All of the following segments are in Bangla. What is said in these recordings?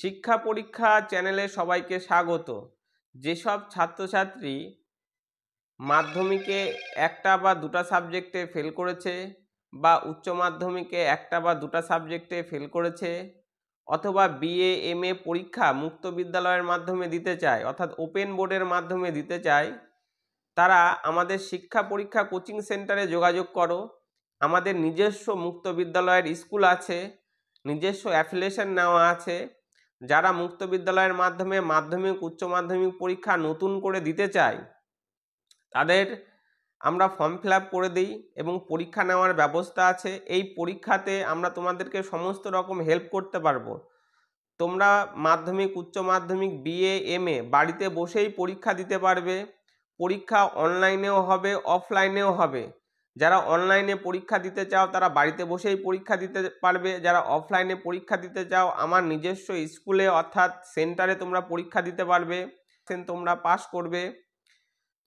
শিক্ষা পরীক্ষা চ্যানেলে সবাইকে স্বাগত যেসব ছাত্রছাত্রী মাধ্যমিকে একটা বা দুটা সাবজেক্টে ফেল করেছে বা উচ্চ মাধ্যমিকে একটা বা দুটা সাবজেক্টে ফেল করেছে অথবা বিএ এম এ পরীক্ষা মুক্ত বিদ্যালয়ের মাধ্যমে দিতে চায় অর্থাৎ ওপেন বোর্ডের মাধ্যমে দিতে চায় তারা আমাদের শিক্ষা পরীক্ষা কোচিং সেন্টারে যোগাযোগ করো আমাদের নিজস্ব মুক্ত বিদ্যালয়ের স্কুল আছে নিজস্ব অ্যাফিলেশন নেওয়া আছে যারা মুক্ত বিদ্যালয়ের মাধ্যমে মাধ্যমিক উচ্চ মাধ্যমিক পরীক্ষা নতুন করে দিতে চায় তাদের আমরা ফর্ম ফিল করে দিই এবং পরীক্ষা নেওয়ার ব্যবস্থা আছে এই পরীক্ষাতে আমরা তোমাদেরকে সমস্ত রকম হেল্প করতে পারবো তোমরা মাধ্যমিক উচ্চ মাধ্যমিক বিএ এম এ বাড়িতে বসেই পরীক্ষা দিতে পারবে পরীক্ষা অনলাইনেও হবে অফলাইনেও হবে যারা অনলাইনে পরীক্ষা দিতে চাও তারা বাড়িতে বসেই পরীক্ষা দিতে পারবে যারা অফলাইনে পরীক্ষা দিতে চাও আমার নিজস্ব স্কুলে অর্থাৎ সেন্টারে তোমরা পরীক্ষা দিতে পারবে তোমরা পাস করবে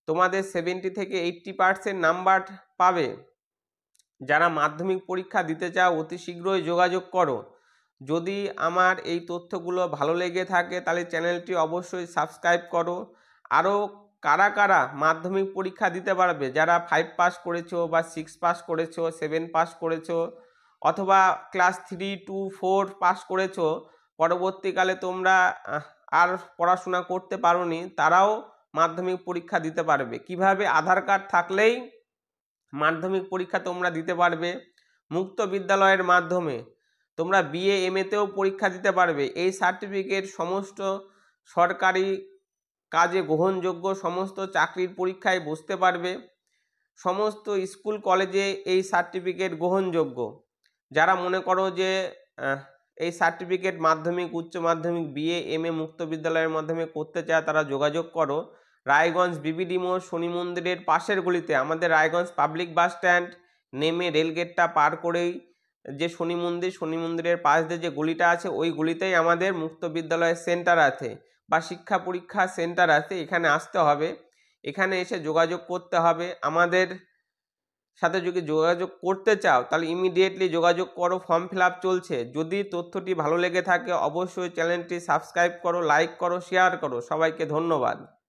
তোমাদের সেভেন্টি থেকে এইট্টি পার্সেন্ট নাম্বার পাবে যারা মাধ্যমিক পরীক্ষা দিতে চাও অতি শীঘ্রই যোগাযোগ করো যদি আমার এই তথ্যগুলো ভালো লেগে থাকে তাহলে চ্যানেলটি অবশ্যই সাবস্ক্রাইব করো আরও কারা কারা মাধ্যমিক পরীক্ষা দিতে পারবে যারা ফাইভ পাস করেছো বা সিক্স পাস করেছো সেভেন পাস করেছো অথবা class three two four pass করেছ পরবর্তীকালে তোমরা আর পড়াশোনা করতে পারো তারাও মাধ্যমিক পরীক্ষা দিতে পারবে কিভাবে আধার কার্ড থাকলেই মাধ্যমিক পরীক্ষা তোমরা দিতে পারবে মুক্ত বিদ্যালয়ের মাধ্যমে তোমরা বিএ এম এতেও পরীক্ষা দিতে পারবে এই সার্টিফিকেট সমস্ত সরকারি কাজে গ্রহণযোগ্য সমস্ত চাকরির পরীক্ষায় বসতে পারবে সমস্ত স্কুল কলেজে এই সার্টিফিকেট গ্রহণযোগ্য যারা মনে করো যে এই সার্টিফিকেট মাধ্যমিক উচ্চ মাধ্যমিক বিএ এম এ মুক্ত বিদ্যালয়ের মাধ্যমে করতে চায় তারা যোগাযোগ করো রায়গঞ্জ বিবিডি মোড় শনি মন্দিরের পাশের গলিতে আমাদের রায়গঞ্জ পাবলিক বাস স্ট্যান্ড নেমে রেলগেটটা পার করেই যে শনি মন্দির শনি মন্দিরের পাশ দিয়ে যে গলিটা আছে ওই গলিতেই আমাদের মুক্ত বিদ্যালয়ের সেন্টার আছে বা শিক্ষা পরীক্ষা সেন্টার আছে এখানে আসতে হবে এখানে এসে যোগাযোগ করতে হবে আমাদের সাথে যদি যোগাযোগ করতে চাও তাহলে ইমিডিয়েটলি যোগাযোগ করো ফর্ম ফিল চলছে যদি তথ্যটি ভালো লেগে থাকে অবশ্যই চ্যানেলটি সাবস্ক্রাইব করো লাইক করো শেয়ার করো সবাইকে ধন্যবাদ